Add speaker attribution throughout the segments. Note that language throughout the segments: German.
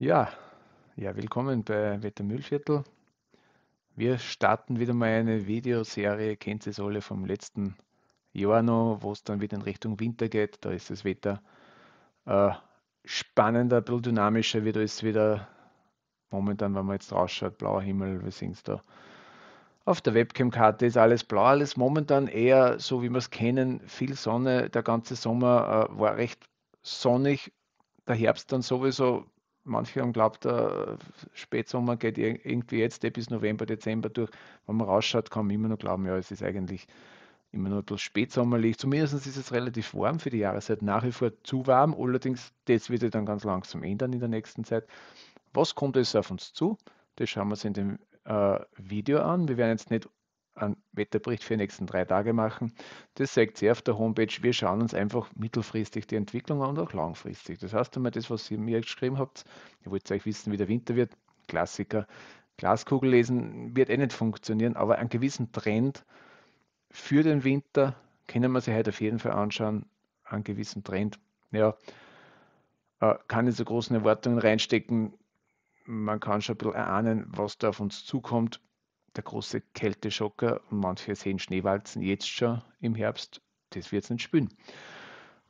Speaker 1: Ja, ja, willkommen bei Wettermühlviertel. Wir starten wieder mal eine Videoserie, kennt ihr es alle vom letzten Jahr noch, wo es dann wieder in Richtung Winter geht. Da ist das Wetter äh, spannender, ein bisschen dynamischer, wird ist wieder momentan, wenn man jetzt rausschaut, blauer Himmel, wir sehen es da. Auf der Webcam-Karte ist alles blau, alles momentan eher so, wie wir es kennen, viel Sonne. Der ganze Sommer äh, war recht sonnig, der Herbst dann sowieso manche haben glaubt, der äh, Spätsommer geht irgendwie jetzt eh, bis November, Dezember durch. Wenn man rausschaut, kann man immer noch glauben, ja, es ist eigentlich immer noch etwas spätsommerlich. Zumindest ist es relativ warm für die Jahreszeit, nach wie vor zu warm. Allerdings, das wird sich dann ganz langsam ändern in der nächsten Zeit. Was kommt jetzt auf uns zu? Das schauen wir uns in dem äh, Video an. Wir werden jetzt nicht einen Wetterbericht für die nächsten drei Tage machen. Das sagt sie auf der Homepage. Wir schauen uns einfach mittelfristig die Entwicklung an und auch langfristig. Das heißt einmal das, was ihr mir geschrieben habt. Ihr wollt euch wissen, wie der Winter wird. Klassiker. Glaskugel lesen wird eh nicht funktionieren, aber einen gewissen Trend für den Winter können wir sich heute auf jeden Fall anschauen. Einen gewissen Trend. Ja, äh, kann nicht so großen Erwartungen reinstecken. Man kann schon ein bisschen erahnen, was da auf uns zukommt der große Kälteschocker. Manche sehen Schneewalzen jetzt schon im Herbst. Das wird es nicht spüren.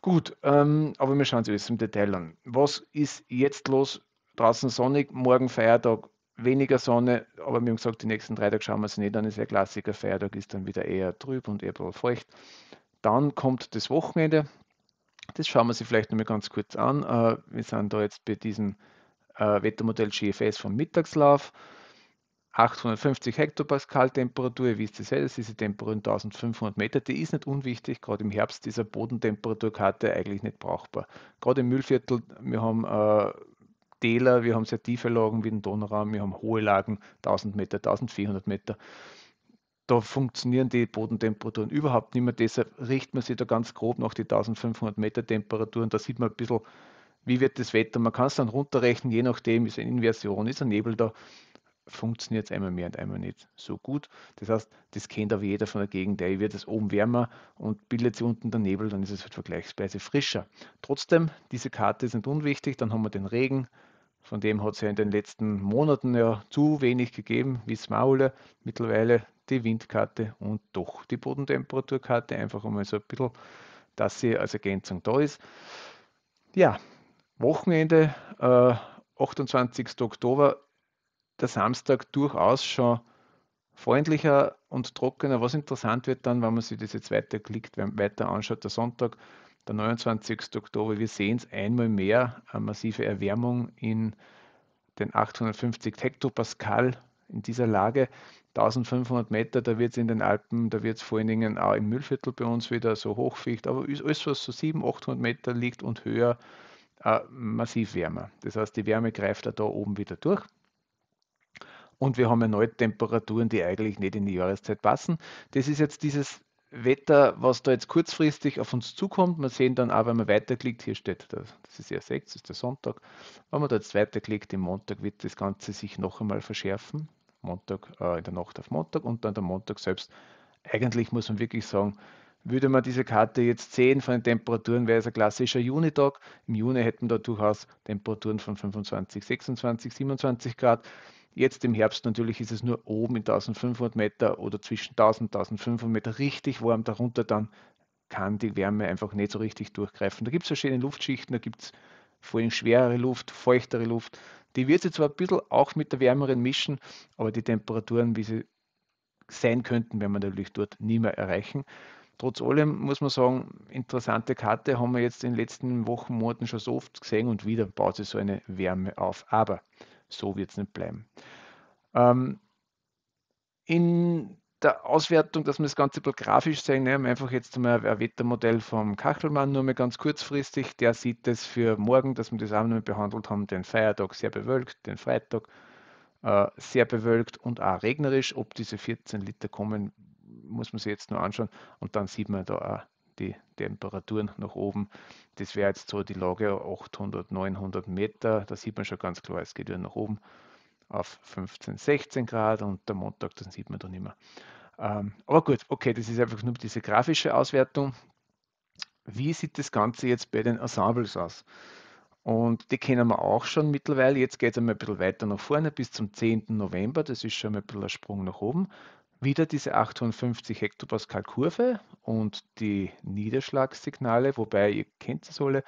Speaker 1: Gut, ähm, aber wir schauen uns im Detail an. Was ist jetzt los? Draußen sonnig, morgen Feiertag, weniger Sonne, aber wir haben gesagt, die nächsten drei Tage schauen wir es nicht an. ist ein klassischer Feiertag ist dann wieder eher trüb und eher feucht. Dann kommt das Wochenende. Das schauen wir sich vielleicht noch mal ganz kurz an. Äh, wir sind da jetzt bei diesem äh, Wettermodell GFS vom Mittagslauf. 850 Hektopascal Temperatur, ihr wisst es ja, das ist die Temperatur in 1500 Meter, die ist nicht unwichtig, gerade im Herbst ist eine Bodentemperaturkarte eigentlich nicht brauchbar. Gerade im Müllviertel, wir haben äh, Täler, wir haben sehr tiefe Lagen wie den Donauraum, wir haben hohe Lagen, 1000 Meter, 1400 Meter. Da funktionieren die Bodentemperaturen überhaupt nicht mehr, deshalb richtet man sich da ganz grob nach die 1500 Meter Temperaturen, da sieht man ein bisschen, wie wird das Wetter. Man kann es dann runterrechnen, je nachdem, ist eine Inversion, ist ein Nebel da, funktioniert es einmal mehr und einmal nicht so gut. Das heißt, das kennt aber jeder von der Gegend. Der wird es oben wärmer und bildet sich unten der Nebel, dann ist es halt vergleichsweise frischer. Trotzdem, diese Karte sind unwichtig. Dann haben wir den Regen. Von dem hat es ja in den letzten Monaten ja zu wenig gegeben, wie es Maule. Mittlerweile die Windkarte und doch die Bodentemperaturkarte. Einfach einmal so ein bisschen, dass sie als Ergänzung da ist. Ja, Wochenende, äh, 28. Oktober der Samstag durchaus schon freundlicher und trockener. Was interessant wird dann, wenn man sich das jetzt weiterklickt, weiter anschaut, der Sonntag, der 29. Oktober, wir sehen es einmal mehr, eine massive Erwärmung in den 850 Hektopascal in dieser Lage. 1500 Meter, da wird es in den Alpen, da wird es vor allen Dingen auch im Müllviertel bei uns wieder so hochficht, aber alles, was so 700, 800 Meter liegt und höher, äh, massiv wärmer. Das heißt, die Wärme greift da oben wieder durch und wir haben erneut Temperaturen, die eigentlich nicht in die Jahreszeit passen. Das ist jetzt dieses Wetter, was da jetzt kurzfristig auf uns zukommt. Man sehen dann auch, wenn man weiterklickt, hier steht, das ist ja 6, das ist der Sonntag. Wenn man da jetzt weiterklickt, im Montag wird das Ganze sich noch einmal verschärfen. Montag, äh, in der Nacht auf Montag und dann der Montag selbst. Eigentlich muss man wirklich sagen, würde man diese Karte jetzt sehen von den Temperaturen, wäre es ein klassischer Junitag. Im Juni hätten da durchaus Temperaturen von 25, 26, 27 Grad. Jetzt im Herbst natürlich ist es nur oben in 1500 Meter oder zwischen 1000 und 1500 Meter richtig warm, darunter dann kann die Wärme einfach nicht so richtig durchgreifen. Da gibt es verschiedene Luftschichten, da gibt es vor allem schwerere Luft, feuchtere Luft. Die wird sich zwar ein bisschen auch mit der wärmeren mischen, aber die Temperaturen, wie sie sein könnten, werden wir natürlich dort nie mehr erreichen. Trotz allem muss man sagen, interessante Karte haben wir jetzt in den letzten Wochen, Monaten schon so oft gesehen und wieder baut sich so eine Wärme auf. Aber so wird es nicht bleiben. Ähm, in der Auswertung, dass wir das Ganze ein grafisch sehen, ne, haben einfach jetzt mal ein Wettermodell vom Kachelmann nur mal ganz kurzfristig. Der sieht es für morgen, dass wir das auch noch behandelt haben, den Feiertag sehr bewölkt, den Freitag äh, sehr bewölkt und auch regnerisch. Ob diese 14 Liter kommen, muss man sich jetzt nur anschauen. Und dann sieht man da auch die Temperaturen nach oben. Das wäre jetzt so die Lage 800, 900 Meter. Da sieht man schon ganz klar, es geht wieder nach oben auf 15, 16 Grad und der Montag, dann sieht man dann immer. Ähm, aber gut, okay, das ist einfach nur diese grafische Auswertung. Wie sieht das Ganze jetzt bei den Ensembles aus? Und die kennen wir auch schon mittlerweile. Jetzt geht es einmal ein bisschen weiter nach vorne bis zum 10. November. Das ist schon mal ein bisschen ein Sprung nach oben. Wieder diese 58 Hektopascal Kurve und die Niederschlagssignale, wobei ihr kennt es alle,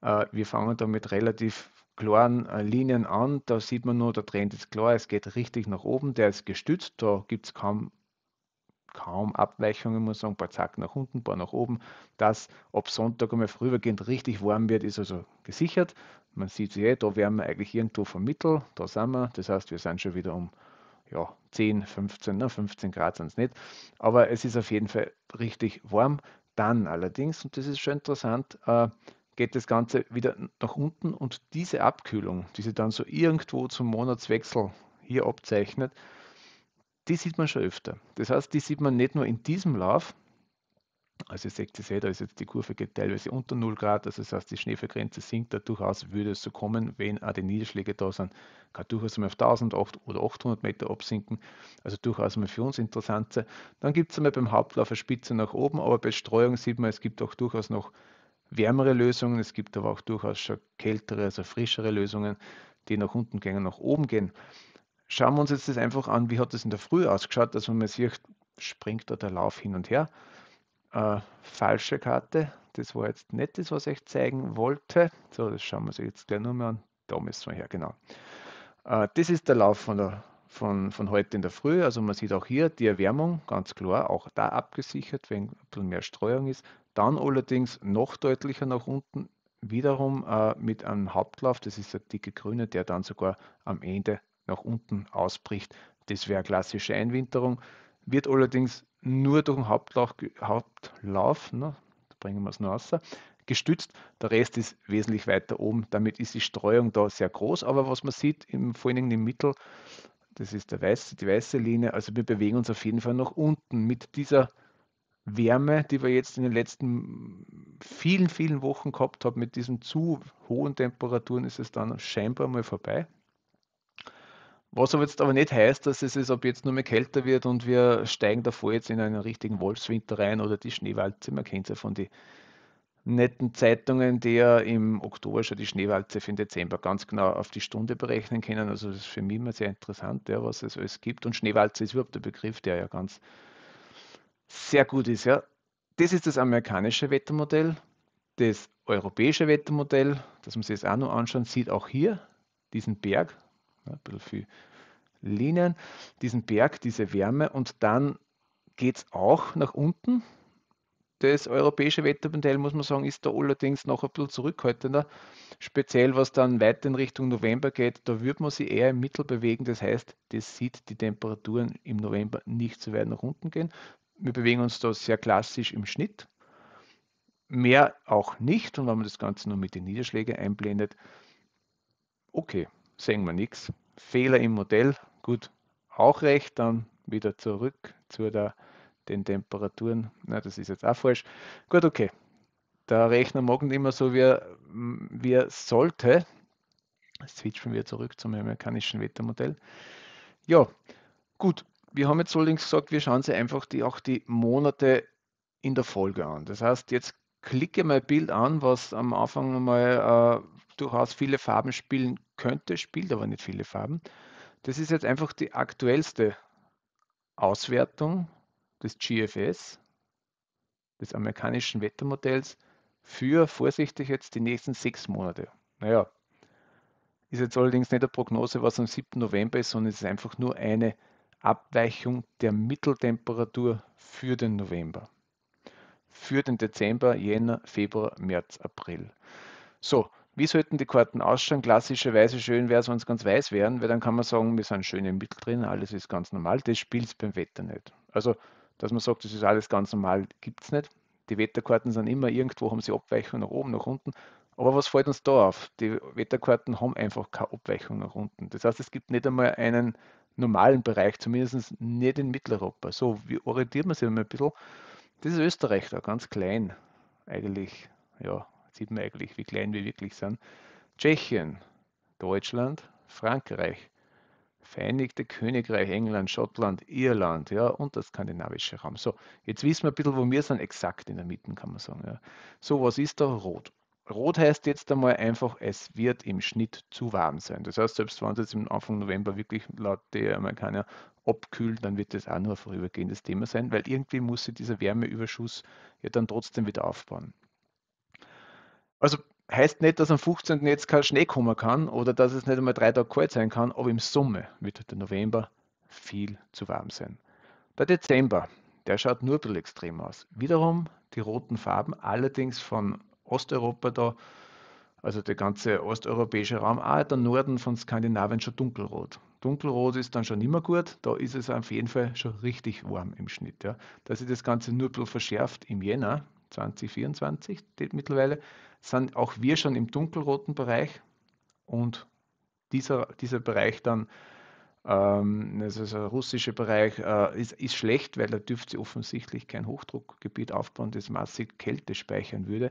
Speaker 1: äh, wir fangen da mit relativ klaren äh, Linien an. Da sieht man nur, der Trend ist klar, es geht richtig nach oben, der ist gestützt, da gibt es kaum, kaum Abweichungen, muss man sagen, ein paar Zack nach unten, ein paar nach oben. Das ob Sonntag einmal vorübergehend richtig warm wird, ist also gesichert. Man sieht eh, da wären wir eigentlich irgendwo vom Mittel, da sind wir. Das heißt, wir sind schon wieder um ja, 10, 15, ne, 15 Grad sind es nicht. Aber es ist auf jeden Fall richtig warm. Dann allerdings, und das ist schon interessant, äh, geht das Ganze wieder nach unten und diese Abkühlung, die sich dann so irgendwo zum Monatswechsel hier abzeichnet, die sieht man schon öfter. Das heißt, die sieht man nicht nur in diesem Lauf, also ihr seht, ihr seht, da ist jetzt die Kurve geht teilweise unter 0 Grad, also das heißt, die Schneefallgrenze sinkt da durchaus, würde es so kommen, wenn auch die Niederschläge da sind, kann durchaus mal auf 1000 oder 800 Meter absinken, also durchaus mal für uns interessant sein. Dann gibt es einmal beim Hauptlauf eine Spitze nach oben, aber bei Streuung sieht man, es gibt auch durchaus noch wärmere Lösungen, es gibt aber auch durchaus schon kältere, also frischere Lösungen, die nach unten gehen, und nach oben gehen. Schauen wir uns jetzt das einfach an, wie hat es in der Früh ausgeschaut, dass man sieht, springt da der Lauf hin und her äh, falsche Karte. Das war jetzt nicht das, was ich zeigen wollte. So, das schauen wir uns jetzt gleich nochmal an. Da müssen wir her, genau. Äh, das ist der Lauf von, der, von, von heute in der Früh. Also man sieht auch hier die Erwärmung, ganz klar, auch da abgesichert, wenn ein bisschen mehr Streuung ist. Dann allerdings noch deutlicher nach unten, wiederum äh, mit einem Hauptlauf, das ist der dicke grüne, der dann sogar am Ende nach unten ausbricht. Das wäre klassische Einwinterung, wird allerdings nur durch den Hauptlauf, Hauptlauf ne, da bringen wir es nur raus, gestützt. Der Rest ist wesentlich weiter oben. Damit ist die Streuung da sehr groß. Aber was man sieht, im, vor allen im Mittel, das ist der weiße, die weiße Linie. Also wir bewegen uns auf jeden Fall nach unten mit dieser Wärme, die wir jetzt in den letzten vielen, vielen Wochen gehabt haben, mit diesen zu hohen Temperaturen ist es dann scheinbar mal vorbei. Was aber jetzt aber nicht heißt, dass es ist, ob jetzt nur mehr kälter wird und wir steigen davor jetzt in einen richtigen Wolfswinter rein oder die Schneewalze. Man kennt ja von den netten Zeitungen, die ja im Oktober schon die Schneewalze für den Dezember ganz genau auf die Stunde berechnen können. Also das ist für mich immer sehr interessant, ja, was es alles gibt. Und Schneewalze ist überhaupt der Begriff, der ja ganz sehr gut ist. Ja. Das ist das amerikanische Wettermodell. Das europäische Wettermodell, das man sich jetzt auch noch anschauen, sieht auch hier diesen Berg ein bisschen viel Linien, diesen Berg, diese Wärme und dann geht es auch nach unten. Das europäische Wettermodell, muss man sagen, ist da allerdings noch ein bisschen zurückhaltender. Speziell, was dann weiter in Richtung November geht, da würde man sich eher im Mittel bewegen. Das heißt, das sieht die Temperaturen im November nicht so weit nach unten gehen. Wir bewegen uns da sehr klassisch im Schnitt. Mehr auch nicht. Und wenn man das Ganze nur mit den Niederschlägen einblendet, okay, sehen wir nichts. Fehler im Modell, gut, auch recht, dann wieder zurück zu der, den Temperaturen. Na, das ist jetzt auch falsch. Gut, okay. Der Rechner mag nicht immer so, wie er, wie er sollte. Jetzt switchen wir zurück zum amerikanischen Wettermodell. Ja, gut. Wir haben jetzt allerdings gesagt, wir schauen sie einfach die, auch die Monate in der Folge an. Das heißt, jetzt klicke mein Bild an, was am Anfang mal äh, durchaus viele Farben spielen könnte, spielt aber nicht viele Farben. Das ist jetzt einfach die aktuellste Auswertung des GFS, des amerikanischen Wettermodells, für vorsichtig jetzt die nächsten sechs Monate. Naja, ist jetzt allerdings nicht eine Prognose, was am 7. November ist, sondern es ist einfach nur eine Abweichung der Mitteltemperatur für den November. Für den Dezember, Jänner, Februar, März, April. So, wie sollten die Karten ausschauen? Klassischerweise schön wäre es, wenn es ganz weiß wären, weil dann kann man sagen, wir sind schön im Mittel drin, alles ist ganz normal. Das spielt es beim Wetter nicht. Also, dass man sagt, das ist alles ganz normal, gibt es nicht. Die Wetterkarten sind immer irgendwo, haben sie Abweichung nach oben, nach unten. Aber was fällt uns da auf? Die Wetterkarten haben einfach keine Abweichung nach unten. Das heißt, es gibt nicht einmal einen normalen Bereich, zumindest nicht in Mitteleuropa. So, wie orientiert man sich immer ein bisschen? Das ist Österreich da, ganz klein eigentlich. Ja, sieht man eigentlich, wie klein wir wirklich sind. Tschechien, Deutschland, Frankreich, Vereinigte Königreich, England, Schottland, Irland ja, und das skandinavische Raum. So, jetzt wissen wir ein bisschen, wo wir sind, exakt in der Mitte, kann man sagen. Ja. So, was ist da rot? Rot heißt jetzt einmal einfach, es wird im Schnitt zu warm sein. Das heißt, selbst wenn es jetzt im Anfang November wirklich laut der Amerikaner abkühlt, dann wird das auch nur ein vorübergehendes Thema sein, weil irgendwie muss sich dieser Wärmeüberschuss ja dann trotzdem wieder aufbauen. Also heißt nicht, dass am 15. jetzt kein Schnee kommen kann oder dass es nicht einmal drei Tage kalt sein kann, aber im Sommer wird halt der November viel zu warm sein. Der Dezember, der schaut nur ein bisschen extrem aus. Wiederum die roten Farben, allerdings von Osteuropa da, also der ganze osteuropäische Raum, auch der Norden von Skandinavien schon dunkelrot. Dunkelrot ist dann schon immer gut, da ist es auf jeden Fall schon richtig warm im Schnitt. Ja. Dass sich das Ganze nur ein bisschen verschärft im Jänner, 2024 mittlerweile, sind auch wir schon im dunkelroten Bereich und dieser, dieser Bereich dann, ähm, also der russische Bereich, äh, ist, ist schlecht, weil da dürfte sie offensichtlich kein Hochdruckgebiet aufbauen, das massig Kälte speichern würde.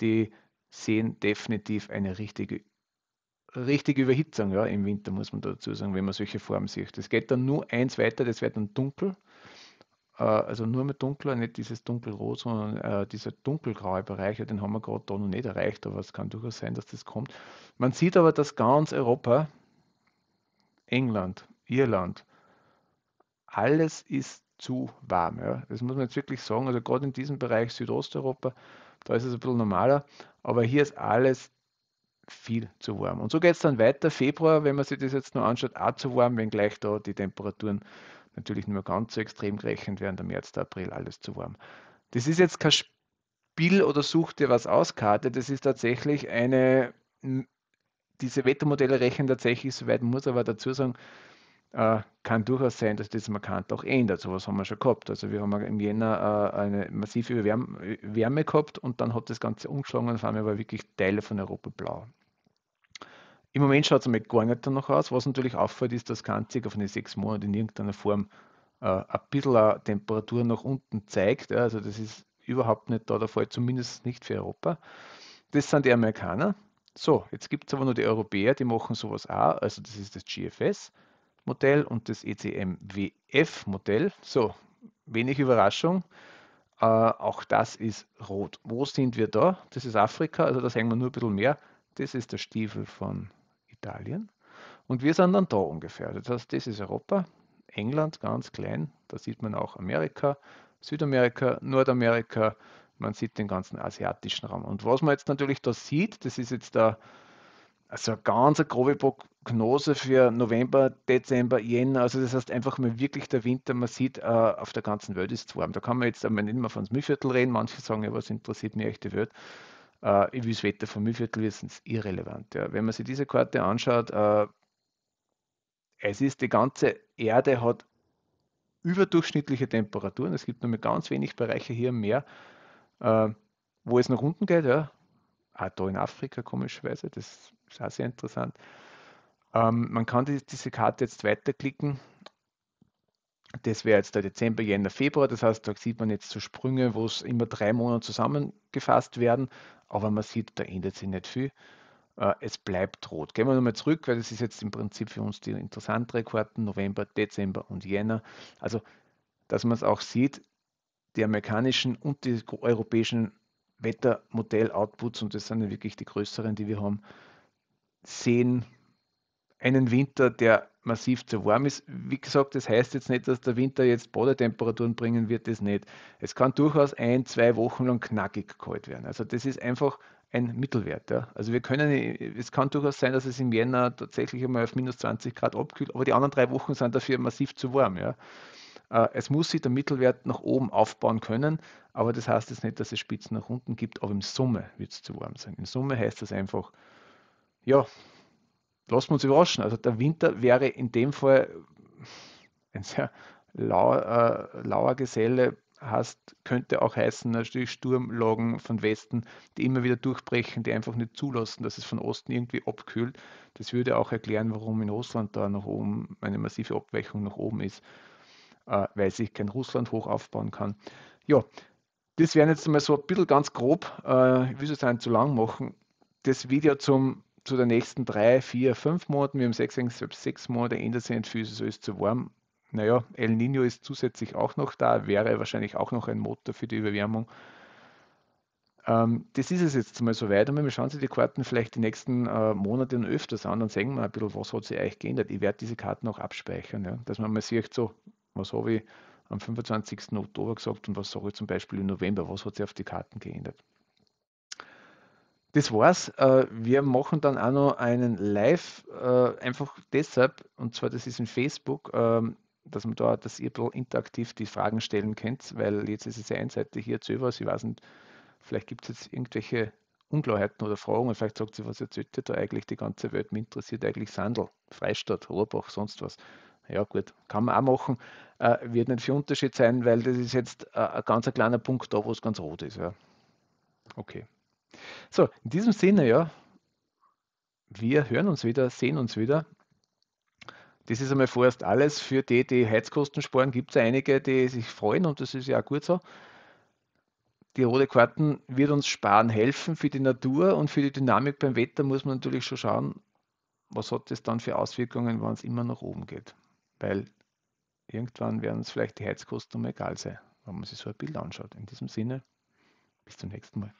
Speaker 1: Die sehen definitiv eine richtige richtige Überhitzung ja, im Winter, muss man dazu sagen, wenn man solche Formen sieht. Es geht dann nur eins weiter, das wird dann dunkel äh, also nur mit dunkler, nicht dieses dunkelrot, sondern äh, dieser dunkelgraue Bereich, den haben wir gerade da noch nicht erreicht, aber es kann durchaus sein, dass das kommt. Man sieht aber, dass ganz Europa, England, Irland, alles ist zu warm. Ja. Das muss man jetzt wirklich sagen. Also gerade in diesem Bereich Südosteuropa, da ist es ein bisschen normaler, aber hier ist alles viel zu warm. Und so geht es dann weiter. Februar, wenn man sich das jetzt noch anschaut, auch zu warm, wenngleich da die Temperaturen Natürlich nur ganz so extrem gerechnet während der März, der April, alles zu warm. Das ist jetzt kein Spiel oder Such dir was aus Karte, das ist tatsächlich eine, diese Wettermodelle rechnen tatsächlich soweit, man muss aber dazu sagen, äh, kann durchaus sein, dass das markant auch ändert. So was haben wir schon gehabt. Also wir haben im Jänner äh, eine massive Wärme, Wärme, gehabt und dann hat das Ganze umgeschlagen und vor allem war wirklich Teile von Europa blau. Im Moment schaut es einmal gar nicht danach aus. Was natürlich auffällt, ist, dass Kanzig auf eine sechs Monate in irgendeiner Form äh, ein bisschen eine Temperatur nach unten zeigt. Ja, also das ist überhaupt nicht da der Fall, zumindest nicht für Europa. Das sind die Amerikaner. So, jetzt gibt es aber noch die Europäer, die machen sowas auch. Also das ist das GFS-Modell und das ECMWF-Modell. So, wenig Überraschung. Äh, auch das ist rot. Wo sind wir da? Das ist Afrika, also da sehen wir nur ein bisschen mehr. Das ist der Stiefel von Italien. Und wir sind dann da ungefähr. Das heißt, das ist Europa, England ganz klein, da sieht man auch Amerika, Südamerika, Nordamerika, man sieht den ganzen asiatischen Raum. Und was man jetzt natürlich da sieht, das ist jetzt da also eine ganz grobe Prognose für November, Dezember, Jänner. Also das heißt einfach mal wirklich der Winter, man sieht, uh, auf der ganzen Welt ist es warm. Da kann man jetzt einmal nicht mehr von Mühlviertel reden, manche sagen ja, was interessiert mich echt die Welt äh, wie das Wetter von Mühlviertel wird, sind irrelevant. Ja. Wenn man sich diese Karte anschaut, äh, es ist die ganze Erde hat überdurchschnittliche Temperaturen. Es gibt nur mehr ganz wenig Bereiche hier im Meer, äh, wo es nach unten geht. Ja. Auch da in Afrika komischerweise, das ist auch sehr interessant. Ähm, man kann die, diese Karte jetzt weiterklicken. Das wäre jetzt der Dezember, Jänner, Februar. Das heißt, da sieht man jetzt so Sprünge, wo es immer drei Monate zusammengefasst werden aber man sieht, da ändert sich nicht viel. Äh, es bleibt rot. Gehen wir nochmal zurück, weil das ist jetzt im Prinzip für uns die interessantere Karten, November, Dezember und Jänner. Also, dass man es auch sieht, die amerikanischen und die europäischen Wettermodell-Outputs, und das sind ja wirklich die größeren, die wir haben, sehen einen Winter, der massiv zu warm ist. Wie gesagt, das heißt jetzt nicht, dass der Winter jetzt Bodetemperaturen bringen wird, das nicht. Es kann durchaus ein, zwei Wochen lang knackig kalt werden. Also das ist einfach ein Mittelwert. Ja. Also wir können, es kann durchaus sein, dass es im Jänner tatsächlich einmal auf minus 20 Grad abkühlt, aber die anderen drei Wochen sind dafür massiv zu warm. Ja. Äh, es muss sich der Mittelwert nach oben aufbauen können, aber das heißt jetzt nicht, dass es Spitzen nach unten gibt, aber im Summe wird es zu warm sein. Im Summe heißt das einfach, ja, lassen wir uns überraschen. Also der Winter wäre in dem Fall ein sehr lauer, äh, lauer Geselle, heißt, könnte auch heißen, natürlich Sturmlagen von Westen, die immer wieder durchbrechen, die einfach nicht zulassen, dass es von Osten irgendwie abkühlt. Das würde auch erklären, warum in Russland da nach oben eine massive Abweichung nach oben ist, äh, weil sich kein Russland hoch aufbauen kann. Ja, das wären jetzt mal so ein bisschen ganz grob, äh, ich will es nicht zu lang machen, das Video zum zu den nächsten drei, vier, fünf Monaten, wir haben sechs, sechs Monate, ändert sich nicht so ist zu warm. Naja, El Nino ist zusätzlich auch noch da, wäre wahrscheinlich auch noch ein Motor für die Überwärmung. Ähm, das ist es jetzt mal so weit. Und wir schauen Sie die Karten vielleicht die nächsten äh, Monate und öfters an, dann sehen wir ein bisschen, was hat sich eigentlich geändert. Ich werde diese Karten auch abspeichern, ja? dass man mal sieht, so, was habe ich am 25. Oktober gesagt und was sage ich zum Beispiel im November, was hat sich auf die Karten geändert das war's. Äh, wir machen dann auch noch einen Live, äh, einfach deshalb, und zwar das ist in Facebook, ähm, dass man da, dass ihr interaktiv die Fragen stellen könnt, weil jetzt ist es sehr einseitig hier zu was. Ich weiß nicht, vielleicht gibt es jetzt irgendwelche Unklarheiten oder Fragen vielleicht sagt sie, was erzählt ihr da eigentlich die ganze Welt? Mich interessiert eigentlich Sandel, Freistadt, Rohrbach, sonst was. Ja, gut, kann man auch machen. Äh, wird nicht viel Unterschied sein, weil das ist jetzt ein ganz kleiner Punkt da, wo es ganz rot ist. Ja. Okay. So, in diesem Sinne, ja, wir hören uns wieder, sehen uns wieder. Das ist einmal vorerst alles für die, die Heizkosten sparen. Gibt es einige, die sich freuen und das ist ja auch gut so. Die rote Karten wird uns sparen helfen für die Natur und für die Dynamik beim Wetter muss man natürlich schon schauen, was hat das dann für Auswirkungen, wenn es immer nach oben geht. Weil irgendwann werden es vielleicht die Heizkosten um egal sein, wenn man sich so ein Bild anschaut. In diesem Sinne, bis zum nächsten Mal.